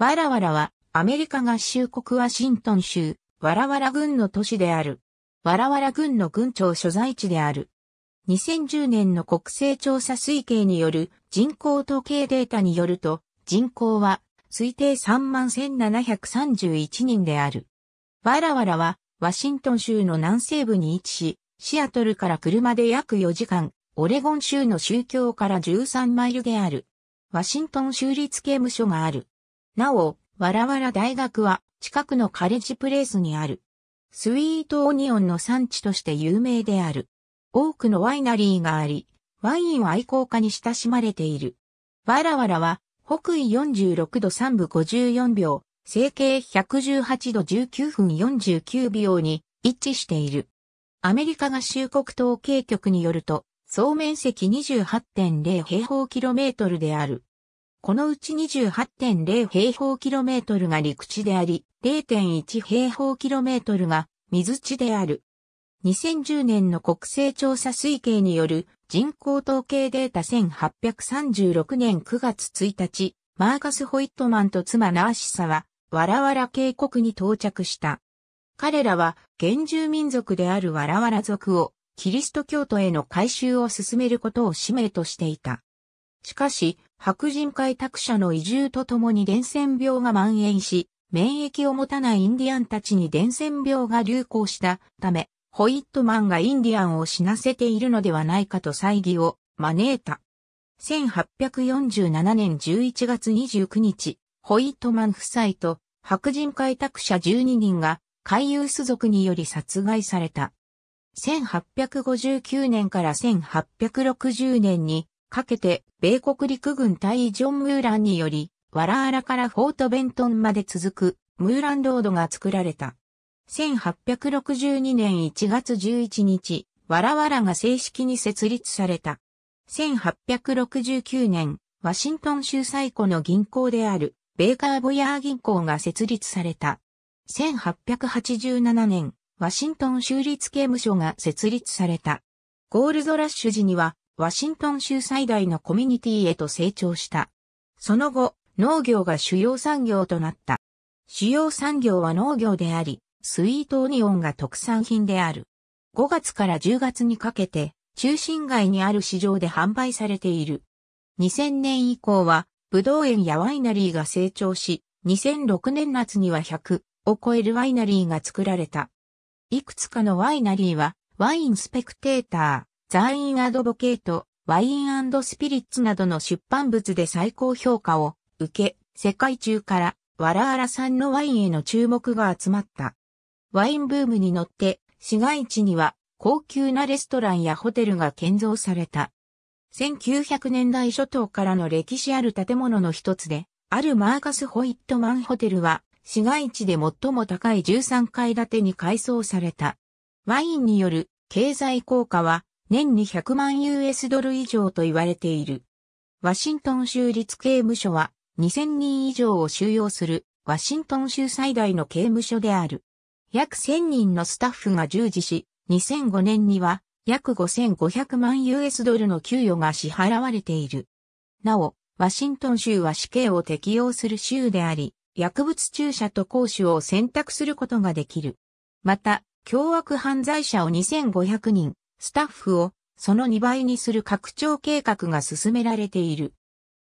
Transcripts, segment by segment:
わらわらは、アメリカ合衆国ワシントン州、わらわら郡の都市である。わらわら郡の郡庁所在地である。2010年の国勢調査推計による人口統計データによると、人口は推定31,731人である。わらわらは、ワシントン州の南西部に位置し、シアトルから車で約4時間、オレゴン州の宗教から13マイルである。ワシントン州立刑務所がある。なお、わらわら大学は近くのカレッジプレイスにある。スイートオニオンの産地として有名である。多くのワイナリーがあり、ワイン愛好家に親しまれている。わらわらは、北緯46度3分54秒、整形118度19分49秒に一致している。アメリカ合衆国統計局によると、総面積28.0平方キロメートルである。このうち28.0平方キロメートルが陸地であり、0.1平方キロメートルが水地である。2010年の国勢調査推計による人口統計データ1836年9月1日、マーカス・ホイットマンと妻ナーシサは、わらわら渓谷に到着した。彼らは原住民族であるわらわら族をキリスト教徒への改宗を進めることを使命としていた。しかし、白人開拓者の移住とともに伝染病が蔓延し、免疫を持たないインディアンたちに伝染病が流行したため、ホイットマンがインディアンを死なせているのではないかと猜疑を招いた。1847年11月29日、ホイットマン夫妻と白人開拓者12人が海遊種族により殺害された。1859年から1860年にかけて、米国陸軍対ジョン・ムーランにより、ワラーラからフォートベントンまで続く、ムーランロードが作られた。1862年1月11日、ワラワラが正式に設立された。1869年、ワシントン州最古の銀行である、ベーカー・ボヤー銀行が設立された。1887年、ワシントン州立刑務所が設立された。ゴールドラッシュ時には、ワシントン州最大のコミュニティへと成長した。その後、農業が主要産業となった。主要産業は農業であり、スイートオニオンが特産品である。5月から10月にかけて、中心街にある市場で販売されている。2000年以降は、ブドウ園やワイナリーが成長し、2006年夏には100を超えるワイナリーが作られた。いくつかのワイナリーは、ワインスペクテーター、ザインアドボケート、ワインスピリッツなどの出版物で最高評価を受け、世界中からわらわらさんのワインへの注目が集まった。ワインブームに乗って市街地には高級なレストランやホテルが建造された。1900年代初頭からの歴史ある建物の一つで、あるマーカス・ホイットマンホテルは、市街地で最も高い13階建てに改装された。ワインによる経済効果は年に100万 US ドル以上と言われている。ワシントン州立刑務所は2000人以上を収容するワシントン州最大の刑務所である。約1000人のスタッフが従事し、2005年には約5500万 US ドルの給与が支払われている。なお、ワシントン州は死刑を適用する州であり、薬物注射と講習を選択することができる。また、凶悪犯罪者を2500人、スタッフをその2倍にする拡張計画が進められている。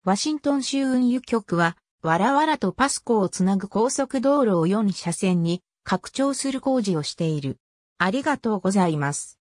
ワシントン州運輸局は、わらわらとパスコをつなぐ高速道路を4車線に拡張する工事をしている。ありがとうございます。